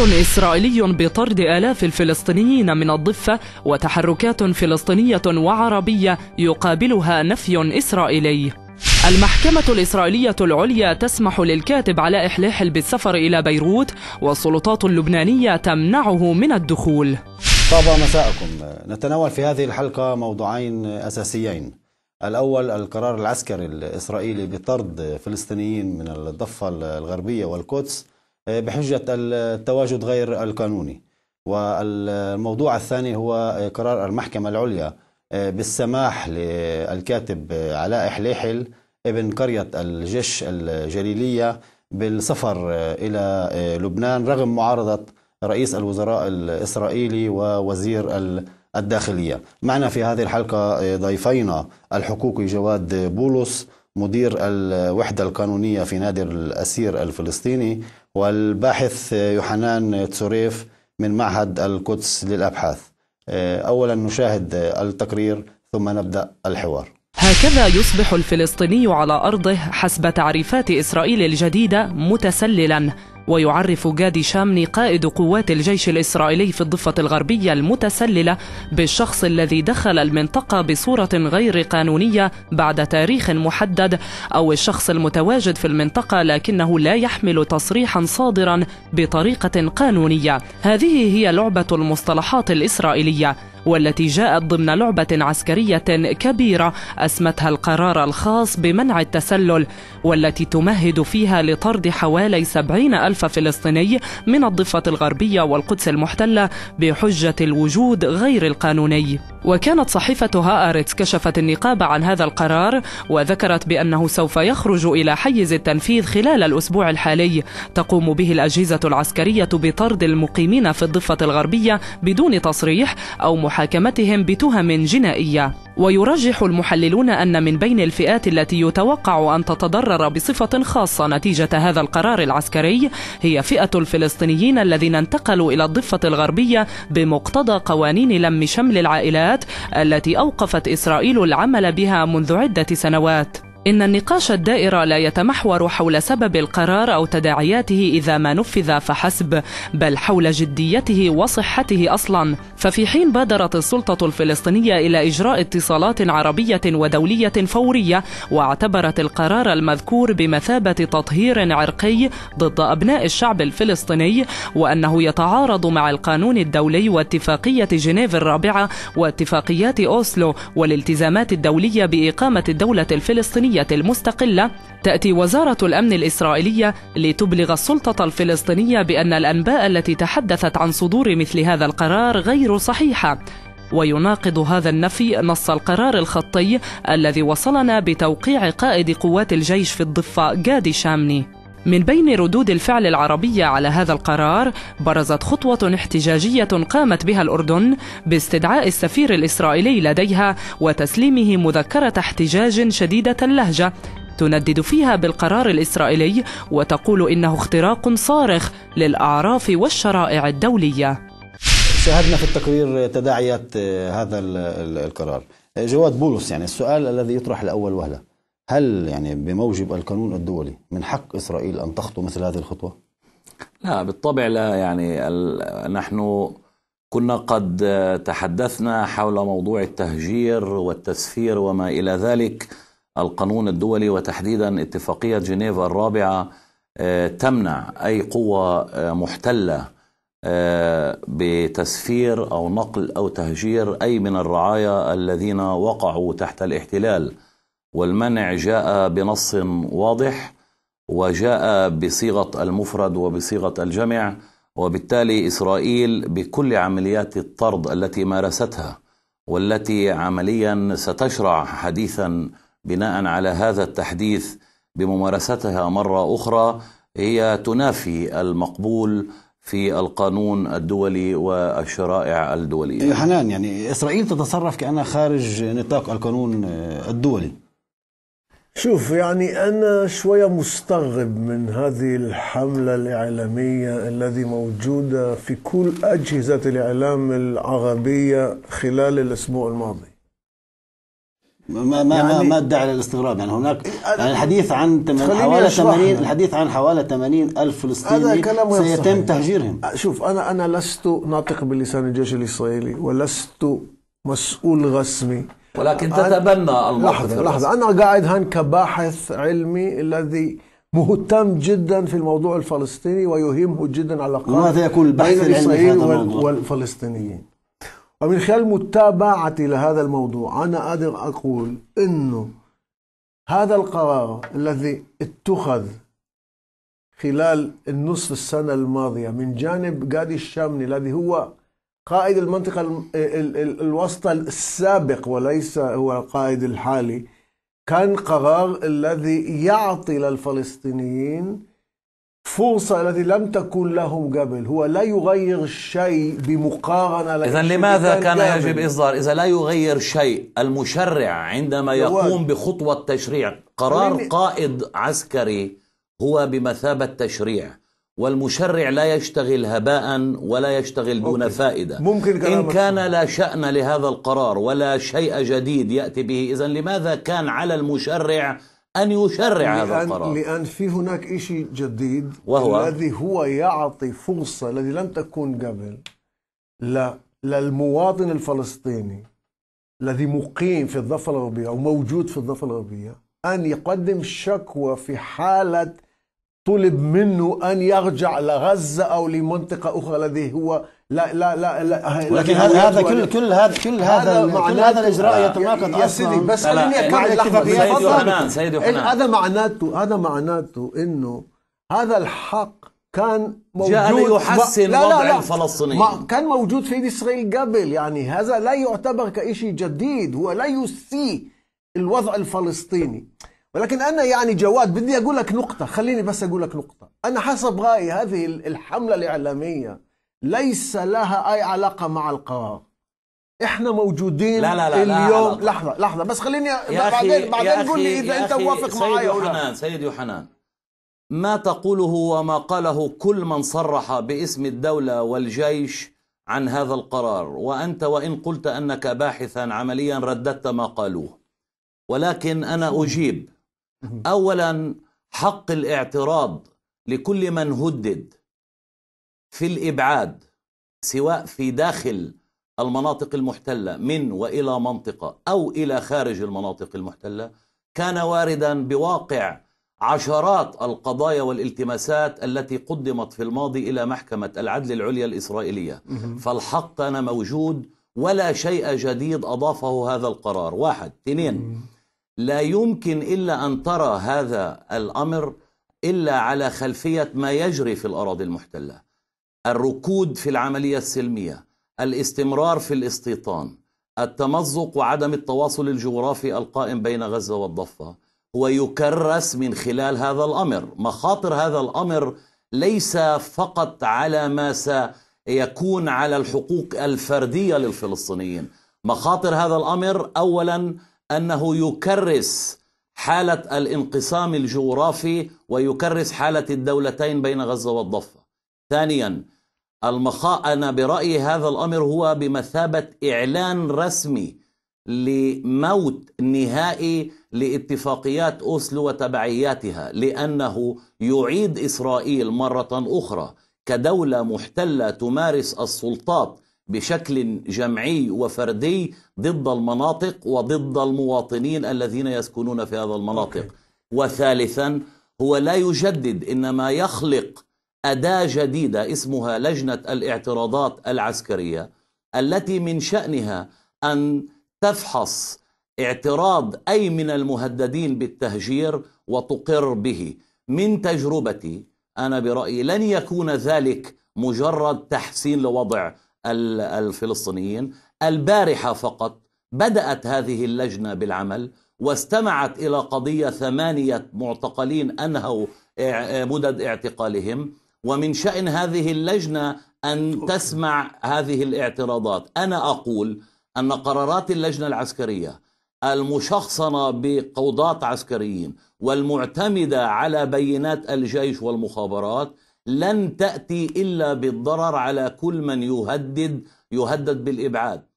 إسرائيلي بطرد آلاف الفلسطينيين من الضفة وتحركات فلسطينية وعربية يقابلها نفي إسرائيلي المحكمة الإسرائيلية العليا تسمح للكاتب علاء حليحل بالسفر إلى بيروت والسلطات اللبنانية تمنعه من الدخول طاب مساءكم نتناول في هذه الحلقة موضوعين أساسيين الأول القرار العسكري الإسرائيلي بطرد فلسطينيين من الضفة الغربية والقدس بحجة التواجد غير القانوني والموضوع الثاني هو قرار المحكمة العليا آه، بالسماح للكاتب علاء حليحل ابن قرية الجيش الجليلية بالسفر آه، إلى آه، لبنان رغم معارضة رئيس الوزراء الإسرائيلي ووزير الداخلية معنا في هذه الحلقة ضيفينا الحقوقي جواد بولس مدير الوحدة القانونية في نادي الأسير الفلسطيني والباحث يوحنان تسوريف من معهد القدس للأبحاث أولا نشاهد التقرير ثم نبدأ الحوار هكذا يصبح الفلسطيني على أرضه حسب تعريفات إسرائيل الجديدة متسللا ويعرف جادي شامني قائد قوات الجيش الإسرائيلي في الضفة الغربية المتسللة بالشخص الذي دخل المنطقة بصورة غير قانونية بعد تاريخ محدد أو الشخص المتواجد في المنطقة لكنه لا يحمل تصريحا صادرا بطريقة قانونية هذه هي لعبة المصطلحات الإسرائيلية والتي جاءت ضمن لعبة عسكرية كبيرة أسمتها القرار الخاص بمنع التسلل والتي تمهد فيها لطرد حوالي 70 ألف ألف فلسطيني من الضفة الغربية والقدس المحتلة بحجة الوجود غير القانوني وكانت صحيفة هآرتس كشفت النقاب عن هذا القرار وذكرت بأنه سوف يخرج إلى حيز التنفيذ خلال الأسبوع الحالي تقوم به الأجهزة العسكرية بطرد المقيمين في الضفة الغربية بدون تصريح أو محاكمتهم بتهم جنائية ويرجح المحللون أن من بين الفئات التي يتوقع أن تتضرر بصفة خاصة نتيجة هذا القرار العسكري هي فئة الفلسطينيين الذين انتقلوا إلى الضفة الغربية بمقتضى قوانين لم شمل العائلات التي أوقفت إسرائيل العمل بها منذ عدة سنوات إن النقاش الدائر لا يتمحور حول سبب القرار أو تداعياته إذا ما نفذ فحسب، بل حول جديته وصحته أصلاً، ففي حين بادرت السلطة الفلسطينية إلى إجراء اتصالات عربية ودولية فورية، واعتبرت القرار المذكور بمثابة تطهير عرقي ضد أبناء الشعب الفلسطيني، وأنه يتعارض مع القانون الدولي واتفاقية جنيف الرابعة واتفاقيات أوسلو والالتزامات الدولية بإقامة الدولة الفلسطينية الإسرائيلية المستقلة تأتي وزارة الأمن الإسرائيلية لتبلغ السلطة الفلسطينية بأن الأنباء التي تحدثت عن صدور مثل هذا القرار غير صحيحة ويناقض هذا النفي نص القرار الخطي الذي وصلنا بتوقيع قائد قوات الجيش في الضفة جادي شامني من بين ردود الفعل العربية على هذا القرار برزت خطوة احتجاجية قامت بها الأردن باستدعاء السفير الإسرائيلي لديها وتسليمه مذكرة احتجاج شديدة اللهجة تندد فيها بالقرار الإسرائيلي وتقول إنه اختراق صارخ للأعراف والشرائع الدولية شاهدنا في التقرير تداعيات آه، هذا القرار آه، جواد بولس يعني السؤال الذي يطرح لأول وهله هل يعني بموجب القانون الدولي من حق إسرائيل أن تخطو مثل هذه الخطوة؟ لا بالطبع لا يعني نحن كنا قد تحدثنا حول موضوع التهجير والتسفير وما إلى ذلك القانون الدولي وتحديدا اتفاقية جنيف الرابعة آه، تمنع أي قوة آه، محتلة آه، بتسفير أو نقل أو تهجير أي من الرعايا الذين وقعوا تحت الاحتلال والمنع جاء بنص واضح وجاء بصيغه المفرد وبصيغه الجمع وبالتالي اسرائيل بكل عمليات الطرد التي مارستها والتي عمليا ستشرع حديثا بناء على هذا التحديث بممارستها مره اخرى هي تنافي المقبول في القانون الدولي والشرائع الدوليه. إيه، حنان يعني اسرائيل تتصرف كانها خارج نطاق القانون آه، الدولي. شوف يعني أنا شوية مستغرب من هذه الحملة الإعلامية الذي موجودة في كل أجهزة الإعلام العربية خلال الأسبوع الماضي ما ما يعني ما ادعى للاستغراب يعني هناك يعني الحديث عن حوالي 80 الحديث عن حوالي 80 الف فلسطيني سيتم صحيح. تهجيرهم أه، شوف انا انا لست ناطق بلسان الجيش الاسرائيلي ولست مسؤول رسمي ولكن تتبنى الموقف لحظة لحظة أنا قاعد هان كباحث علمي الذي مهتم جدا في الموضوع الفلسطيني ويهمه جدا على ماذا يكون البحث العلمي في هذا الموضوع؟ والفلسطينيين ومن خلال متابعتي لهذا الموضوع أنا قادر أقول أنه هذا القرار الذي اتخذ خلال النصف السنة الماضية من جانب قادي الشامني الذي هو قائد المنطقة الوسطى السابق وليس هو القائد الحالي كان قرار الذي يعطي للفلسطينيين فرصة التي لم تكن لهم قبل هو لا يغير شيء بمقارنة إذا لماذا كان, كان يجب إصدار إذا لا يغير شيء المشرع عندما يقوم بخطوة تشريع قرار قائد عسكري هو بمثابة تشريع والمشرع لا يشتغل هباء ولا يشتغل دون فائدة ممكن إن كان لا شأن لهذا القرار ولا شيء جديد يأتي به إذا لماذا كان على المشرع أن يشرع لأن هذا القرار لأن في هناك شيء جديد وهو الذي هو يعطي فرصة الذي لم تكن قبل لا للمواطن الفلسطيني الذي مقيم في الضفة الغربية أو موجود في الضفة الغربية أن يقدم شكوى في حالة طلب منه أن يرجع لغزة أو لمنطقة أخرى الذي هو لا لا لا, لا ولكن هذا هذا كل كل هذا كل هذا كل هذا الاجراء يتناقض يا سيدي بس خليني اكمل لحظه هذا معناته هذا معناته انه هذا الحق كان موجود جاء ليحسن وضع الفلسطينيين ما كان موجود في اسرائيل قبل يعني هذا لا يعتبر كشيء جديد هو لا يسيء الوضع الفلسطيني ولكن أنا يعني جواد بدي أقول لك نقطة خليني بس أقول لك نقطة أنا حسب رأيي هذه الحملة الإعلامية ليس لها أي علاقة مع القرار احنا موجودين لا لا لا اليوم لا لحظة لحظة بس خليني يا بعدين أخي بعدين قول لي إذا أنت موافق معي أو لا سيد يوحنان ما تقوله وما قاله كل من صرح باسم الدولة والجيش عن هذا القرار وأنت وإن قلت أنك باحثا عمليا رددت ما قالوه ولكن أنا أجيب اولا حق الاعتراض لكل من هدد في الابعاد سواء في داخل المناطق المحتله من والى منطقه او الى خارج المناطق المحتله كان واردا بواقع عشرات القضايا والالتماسات التي قدمت في الماضي الى محكمه العدل العليا الاسرائيليه فالحق كان موجود ولا شيء جديد اضافه هذا القرار واحد اثنين لا يمكن إلا أن ترى هذا الأمر إلا على خلفية ما يجري في الأراضي المحتلة الركود في العملية السلمية الاستمرار في الاستيطان التمزق وعدم التواصل الجغرافي القائم بين غزة والضفة هو يكرس من خلال هذا الأمر مخاطر هذا الأمر ليس فقط على ما سيكون على الحقوق الفردية للفلسطينيين مخاطر هذا الأمر أولا أنه يكرس حالة الانقسام الجغرافي ويكرس حالة الدولتين بين غزة والضفة ثانيا المخاء أنا برأيي هذا الأمر هو بمثابة إعلان رسمي لموت نهائي لاتفاقيات أوسلو وتبعياتها لأنه يعيد إسرائيل مرة أخرى كدولة محتلة تمارس السلطات بشكل جمعي وفردي ضد المناطق وضد المواطنين الذين يسكنون في هذا المناطق أوكي. وثالثا هو لا يجدد إنما يخلق أداة جديدة اسمها لجنة الاعتراضات العسكرية التي من شأنها أن تفحص اعتراض أي من المهددين بالتهجير وتقر به من تجربتي أنا برأيي لن يكون ذلك مجرد تحسين لوضع الفلسطينيين البارحة فقط بدأت هذه اللجنة بالعمل واستمعت إلى قضية ثمانية معتقلين أنهوا مدد اعتقالهم ومن شأن هذه اللجنة أن تسمع هذه الاعتراضات أنا أقول أن قرارات اللجنة العسكرية المشخصنة بقوضات عسكريين والمعتمدة على بينات الجيش والمخابرات لن تأتي إلا بالضرر على كل من يهدد يهدد بالإبعاد